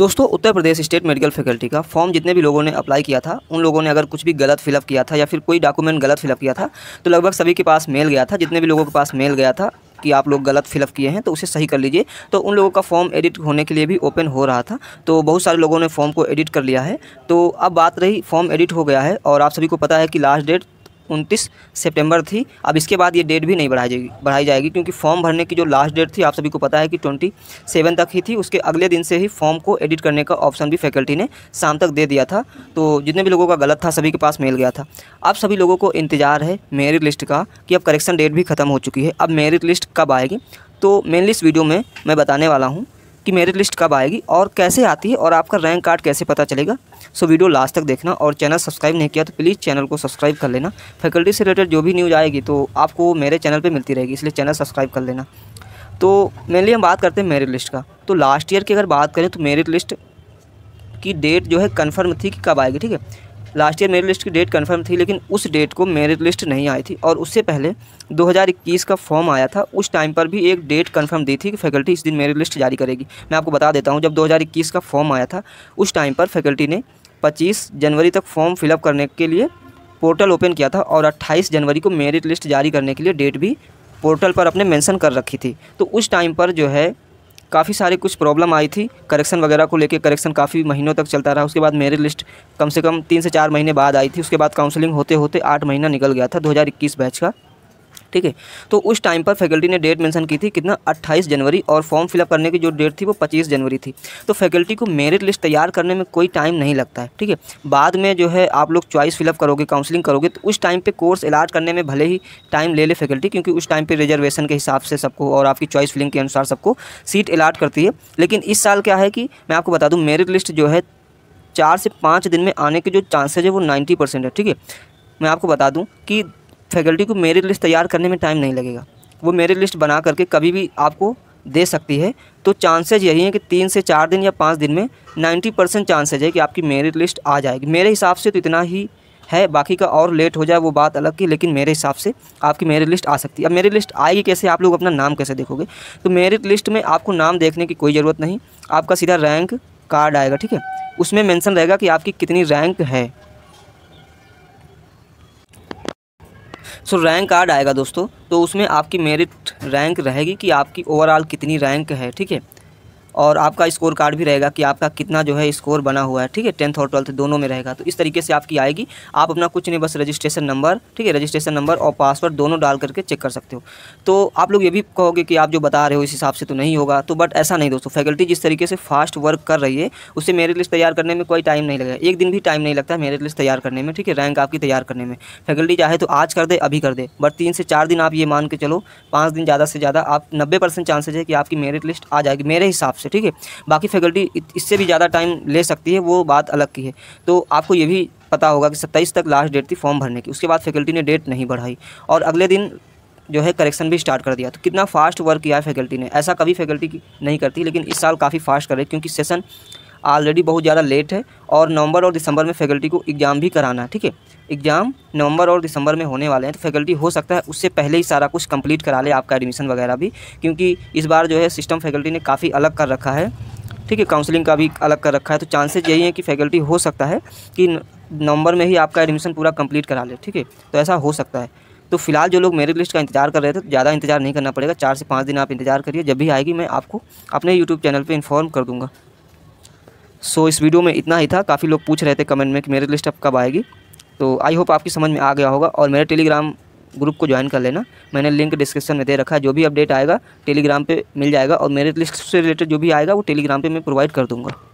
दोस्तों Uttar Pradesh state medical faculty का form जितने भी लोगों ने अप्लाई किया था उन लोगों ने अगर कुछ भी गलत फिलअप किया था या फिर कोई डॉक्यूमेंट गलत फिलअप किया था तो लगभग सभी के पास मेल गया था जितने भी लोगों के पास मेल गया था कि आप लोग गलत फिलअप किए हैं तो उसे सही कर लीजिए तो उन लोगों का फॉर्म एडिट होने के लिए भी ओपन हो रहा था तो बहुत सारे लोगों ने फॉर्म को एडिट कर लिया है तो अब बात रही फॉर्म एडिट हो गया है और आप सभी को पता है कि लास्ट डेट उनतीस सितंबर थी अब इसके बाद ये डेट भी नहीं बढ़ाई जाएगी बढ़ाई जाएगी क्योंकि फॉर्म भरने की जो लास्ट डेट थी आप सभी को पता है कि ट्वेंटी सेवन तक ही थी उसके अगले दिन से ही फॉर्म को एडिट करने का ऑप्शन भी फैकल्टी ने शाम तक दे दिया था तो जितने भी लोगों का गलत था सभी के पास मिल गया था अब सभी लोगों को इंतजार है मेरिट लिस्ट का कि अब करेक्शन डेट भी ख़त्म हो चुकी है अब मेरिट लिस्ट कब आएगी तो मेनली इस वीडियो में मैं बताने वाला हूँ कि मेरिट लिस्ट कब आएगी और कैसे आती है और आपका रैंक कार्ड कैसे पता चलेगा सो वीडियो लास्ट तक देखना और चैनल सब्सक्राइब नहीं किया तो प्लीज़ चैनल को सब्सक्राइब कर लेना फैकल्टी से रिलेटेड जो भी न्यूज़ आएगी तो आपको मेरे चैनल पर मिलती रहेगी इसलिए चैनल सब्सक्राइब कर लेना तो मेनली हम बात करते हैं मेरिट लिस्ट का तो लास्ट ईयर की अगर बात करें तो मेरिट लिस्ट की डेट जो है कन्फर्म थी कि कब आएगी ठीक है लास्ट ईयर मेरिट लिस्ट की डेट कन्फर्म थी लेकिन उस डेट को मेरिट लिस्ट नहीं आई थी और उससे पहले 2021 का फॉर्म आया था उस टाइम पर भी एक डेट कन्फर्म दी थी कि फैकल्टी इस दिन मेरिट लिस्ट जारी करेगी मैं आपको बता देता हूँ जब दो का फॉर्म आया था उस टाइम पर फैकल्टी ने पच्चीस जनवरी तक फॉर्म फिलअप करने के लिए पोर्टल ओपन किया था और 28 जनवरी को मेरिट लिस्ट जारी करने के लिए डेट भी पोर्टल पर अपने मेंशन कर रखी थी तो उस टाइम पर जो है काफ़ी सारे कुछ प्रॉब्लम आई थी करेक्शन वगैरह को लेकर करेक्शन काफ़ी महीनों तक चलता रहा उसके बाद मेरी लिस्ट कम से कम तीन से चार महीने बाद आई थी उसके बाद काउंसलिंग होते होते आठ महीना निकल गया था 2021 बैच का ठीक है तो उस टाइम पर फैकल्टी ने डेट मेंशन की थी कितना 28 जनवरी और फॉर्म फिलअप करने की जो डेट थी वो 25 जनवरी थी तो फैकल्टी को मेरिट लिस्ट तैयार करने में कोई टाइम नहीं लगता है ठीक है बाद में जो है आप लोग चॉइस फिलअप करोगे काउंसलिंग करोगे तो उस टाइम पर कोर्स अलाट करने में भले ही टाइम ले ले फैकल्टी क्योंकि उस टाइम पर रिजर्वेशन के हिसाब से सबको और आपकी चॉइस फिलिंग के अनुसार सबको सीट अलाट करती है लेकिन इस साल क्या है कि मैं आपको बता दूँ मेरिट लिस्ट जो है चार से पाँच दिन में आने के जो चांसेज है वो नाइन्टी परसेंट है ठीक है मैं आपको बता दूं कि फैकल्टी को मेरिट लिस्ट तैयार करने में टाइम नहीं लगेगा वो मेरिट लिस्ट बना करके कभी भी आपको दे सकती है तो चांसेज यही है कि तीन से चार दिन या पाँच दिन में नाइन्टी परसेंट चांसेज है कि आपकी मेरिट लिस्ट आ जाएगी मेरे हिसाब से तो इतना ही है बाकी का और लेट हो जाए वो बात अलग की लेकिन मेरे हिसाब से आपकी मेरिट लिस्ट आ सकती है अब मेरिट लिस्ट आएगी कैसे आप लोग अपना नाम कैसे देखोगे तो मेरिट लिस्ट में आपको नाम देखने की कोई ज़रूरत नहीं आपका सीधा रैंक कार्ड आएगा ठीक है उसमें मेंशन रहेगा कि आपकी कितनी रैंक है सो रैंक कार्ड आएगा दोस्तों तो उसमें आपकी मेरिट रैंक रहेगी कि आपकी ओवरऑल कितनी रैंक है ठीक है और आपका स्कोर कार्ड भी रहेगा कि आपका कितना जो है स्कोर बना हुआ है ठीक है टेंथ और ट्वेल्थ दोनों में रहेगा तो इस तरीके से आपकी आएगी आप अपना कुछ नहीं बस रजिस्ट्रेशन नंबर ठीक है रजिस्ट्रेशन नंबर और पासवर्ड दोनों डाल करके चेक कर सकते हो तो आप लोग ये भी कहोगे कि आप जो बता रहे हो इस हिसाब से तो नहीं होगा तो बट ऐसा नहीं दोस्तों फैकल्टी जिस तरीके से फास्ट वर्क कर रही है उसे मेरिट लिस्ट तैयार करने में कोई टाइम नहीं लगेगा एक दिन भी टाइम नहीं लगता है मेरिट लिस्ट तैयार करने में ठीक है रैंक आपकी तैयार करने में फैकल्टी चाहे तो आज कर दे अभी कर दे बट तीन से चार दिन आप ये मान के चलो पाँच दिन ज़्यादा से ज़्यादा आप नब्बे चांसेज है कि आपकी मेरिट लिस्ट आ जाएगी मेरे हिसाब से से ठीक है बाकी फैकल्टी इससे भी ज़्यादा टाइम ले सकती है वो बात अलग की है तो आपको ये भी पता होगा कि सत्ताईस तक लास्ट डेट थी फॉर्म भरने की उसके बाद फैकल्टी ने डेट नहीं बढ़ाई और अगले दिन जो है करेक्शन भी स्टार्ट कर दिया तो कितना फास्ट वर्क किया है फैकल्टी ने ऐसा कभी फैकल्टी नहीं करती लेकिन इस साल काफ़ी फास्ट कर रही क्योंकि सेशन ऑलरेडी बहुत ज़्यादा लेट है और नवंबर और दिसंबर में फैकल्टी को एग्ज़ाम भी कराना है ठीक है एग्ज़ाम नवंबर और दिसंबर में होने वाले हैं तो फैकल्टी हो सकता है उससे पहले ही सारा कुछ कंप्लीट करा ले आपका एडमिशन वगैरह भी क्योंकि इस बार जो है सिस्टम फैकल्टी ने काफ़ी अलग कर रखा है ठीक है काउंसलिंग का भी अलग कर रखा है तो चांसेस यही है कि फैकल्टी हो सकता है कि नवंबर में ही आपका एडमिशन पूरा कंप्लीट करा ले ठीक है तो ऐसा हो सकता है तो फिलहाल जो लोग मेरिट लिस्ट का इंतजार कर रहे थे तो ज़्यादा इंतजार नहीं करना पड़ेगा चार से पाँच दिन आप इंतजार करिए जब भी आएगी मैं आपको अपने यूट्यूब चैनल पर इन्फॉर्म कर दूँगा सो इस वीडियो में इतना ही था काफ़ी लोग पूछ रहे थे कमेंट में कि मेरिट लिस्ट अब कब आएगी तो आई होप आपकी समझ में आ गया होगा और मेरे टेलीग्राम ग्रुप को ज्वाइन कर लेना मैंने लिंक डिस्क्रिप्शन में दे रखा है जो भी अपडेट आएगा टेलीग्राम पे मिल जाएगा और मेरिट लिस्ट से रिलेटेड जो भी आएगा वो टेलीग्राम पे मैं प्रोवाइड कर दूंगा